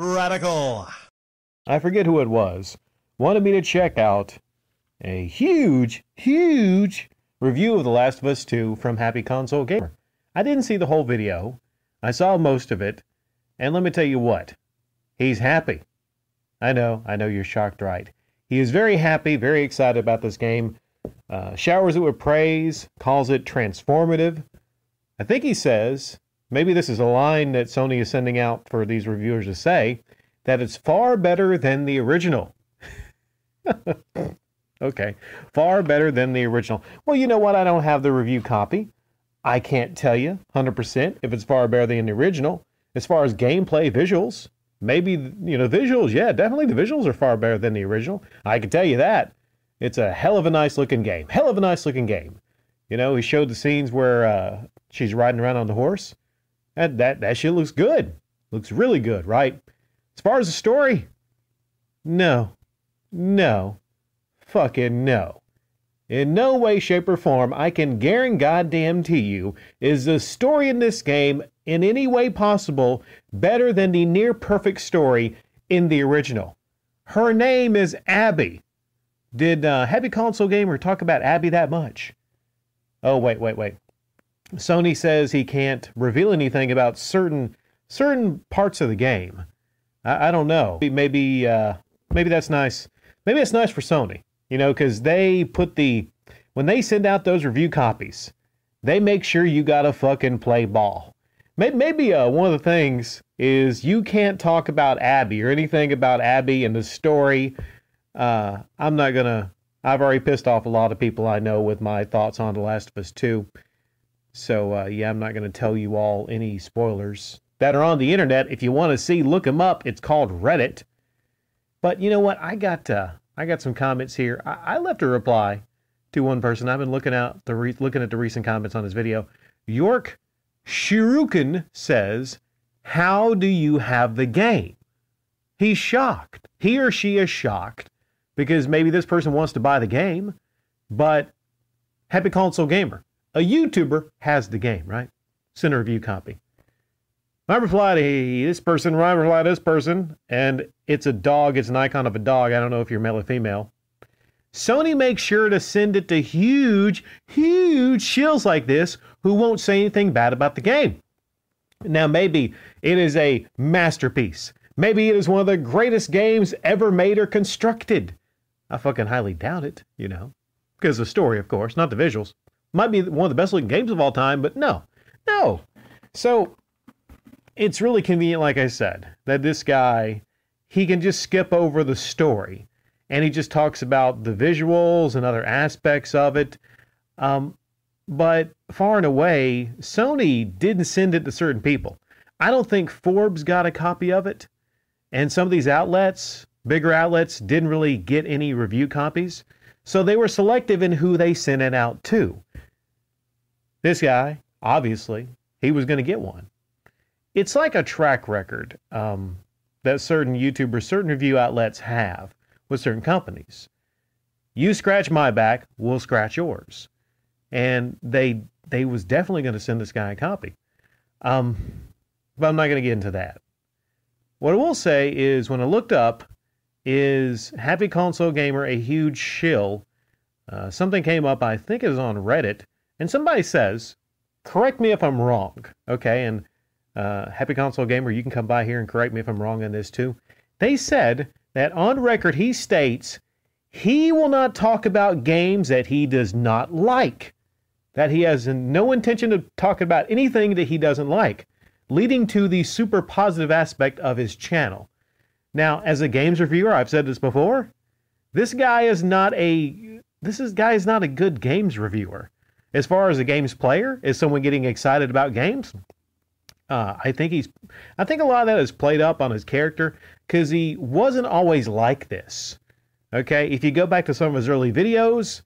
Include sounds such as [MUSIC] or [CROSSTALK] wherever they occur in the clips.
Radical. I forget who it was, wanted me to check out a huge, huge review of The Last of Us 2 from Happy Console Gamer. I didn't see the whole video, I saw most of it, and let me tell you what, he's happy. I know, I know you're shocked, right? He is very happy, very excited about this game. Uh, showers it with praise, calls it transformative. I think he says Maybe this is a line that Sony is sending out for these reviewers to say that it's far better than the original. [LAUGHS] okay, far better than the original. Well, you know what? I don't have the review copy. I can't tell you 100% if it's far better than the original. As far as gameplay visuals, maybe, you know, visuals, yeah, definitely the visuals are far better than the original. I can tell you that. It's a hell of a nice looking game. Hell of a nice looking game. You know, he showed the scenes where uh, she's riding around on the horse that that that shit looks good. Looks really good, right? As far as the story, no, no, fucking no. In no way, shape, or form, I can guarantee goddamn to you, is the story in this game in any way possible better than the near perfect story in the original. Her name is Abby. Did uh, Happy Console Gamer talk about Abby that much? Oh, wait, wait, wait. Sony says he can't reveal anything about certain certain parts of the game. I, I don't know. Maybe uh, maybe that's nice. Maybe that's nice for Sony, you know, because they put the when they send out those review copies, they make sure you gotta fucking play ball. Maybe, maybe uh, one of the things is you can't talk about Abby or anything about Abby and the story. Uh, I'm not gonna. I've already pissed off a lot of people I know with my thoughts on The Last of Us Two. So uh, yeah, I'm not going to tell you all any spoilers that are on the internet. If you want to see, look them up. It's called Reddit. But you know what? I got uh, I got some comments here. I, I left a reply to one person. I've been looking out the re- looking at the recent comments on this video. York Shirukin says, "How do you have the game?" He's shocked. He or she is shocked because maybe this person wants to buy the game, but Happy Console Gamer a YouTuber has the game, right? Center of view copy. I reply to this person, I reply to this person, and it's a dog, it's an icon of a dog. I don't know if you're male or female. Sony makes sure to send it to huge, huge shills like this who won't say anything bad about the game. Now, maybe it is a masterpiece. Maybe it is one of the greatest games ever made or constructed. I fucking highly doubt it, you know, because the story, of course, not the visuals might be one of the best looking games of all time, but no, no. So it's really convenient, like I said, that this guy he can just skip over the story and he just talks about the visuals and other aspects of it. Um, but far and away, Sony didn't send it to certain people. I don't think Forbes got a copy of it, and some of these outlets, bigger outlets, didn't really get any review copies. So they were selective in who they sent it out to. This guy, obviously, he was going to get one. It's like a track record um, that certain YouTubers, certain review outlets have with certain companies. You scratch my back, we'll scratch yours. And they they was definitely going to send this guy a copy. Um, but I'm not going to get into that. What I will say is when I looked up is Happy Console Gamer a huge shill? Uh, something came up, I think it was on Reddit, and somebody says, correct me if I'm wrong, okay? And uh, Happy Console Gamer, you can come by here and correct me if I'm wrong on this too. They said that on record he states he will not talk about games that he does not like, that he has no intention of talking about anything that he doesn't like, leading to the super positive aspect of his channel. Now, as a games reviewer, I've said this before. This guy is not a this is, guy is not a good games reviewer. As far as a games player, is someone getting excited about games? Uh, I think he's I think a lot of that is played up on his character because he wasn't always like this. Okay, if you go back to some of his early videos,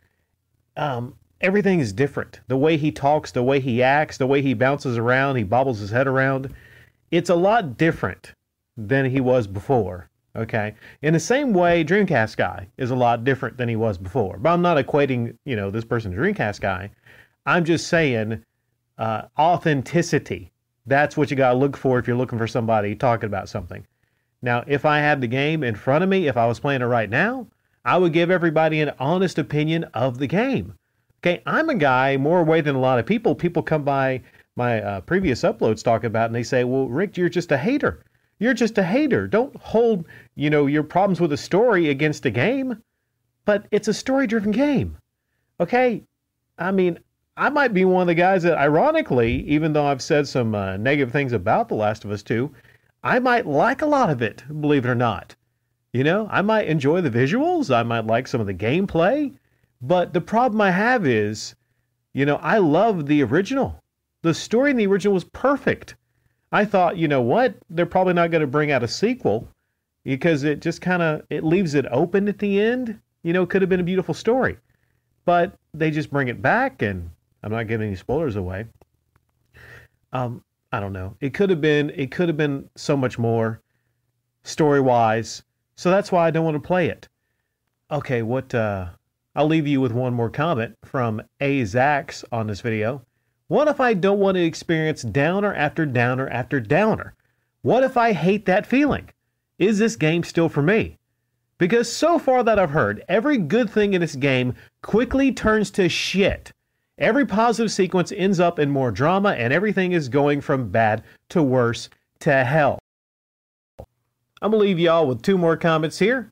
um, everything is different. The way he talks, the way he acts, the way he bounces around, he bobbles his head around. It's a lot different than he was before. Okay. In the same way, Dreamcast guy is a lot different than he was before. But I'm not equating, you know, this person to Dreamcast guy. I'm just saying uh, authenticity. That's what you got to look for if you're looking for somebody talking about something. Now, if I had the game in front of me, if I was playing it right now, I would give everybody an honest opinion of the game. Okay. I'm a guy more way than a lot of people. People come by my uh, previous uploads talking about and they say, well, Rick, you're just a hater. You're just a hater. Don't hold, you know, your problems with a story against a game. But it's a story-driven game. Okay? I mean, I might be one of the guys that ironically, even though I've said some uh, negative things about The Last of Us 2, I might like a lot of it, believe it or not. You know, I might enjoy the visuals, I might like some of the gameplay, but the problem I have is, you know, I love the original. The story in the original was perfect. I thought, you know what? They're probably not going to bring out a sequel because it just kind of it leaves it open at the end. You know, it could have been a beautiful story, but they just bring it back, and I'm not giving any spoilers away. Um, I don't know. It could have been it could have been so much more story wise. So that's why I don't want to play it. Okay, what? Uh, I'll leave you with one more comment from A Zax on this video. What if I don't want to experience downer after downer after downer? What if I hate that feeling? Is this game still for me? Because so far that I've heard, every good thing in this game quickly turns to shit. Every positive sequence ends up in more drama, and everything is going from bad to worse to hell. I'm going to leave y'all with two more comments here.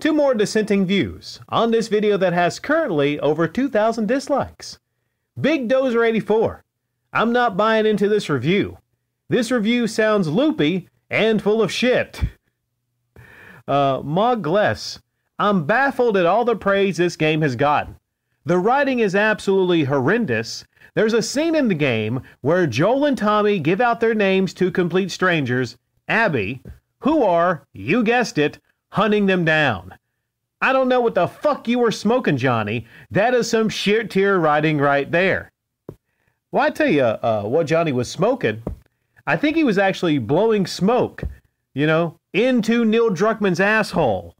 Two more dissenting views on this video that has currently over 2,000 dislikes. Big Dozer 84. I'm not buying into this review. This review sounds loopy and full of shit. [LAUGHS] Uh, I'm baffled at all the praise this game has gotten. The writing is absolutely horrendous. There's a scene in the game where Joel and Tommy give out their names to complete strangers, Abby, who are, you guessed it, hunting them down. I don't know what the fuck you were smoking, Johnny. That is some shit tier writing right there. Well, I tell you uh, what Johnny was smoking. I think he was actually blowing smoke, you know, into Neil Druckmann's asshole.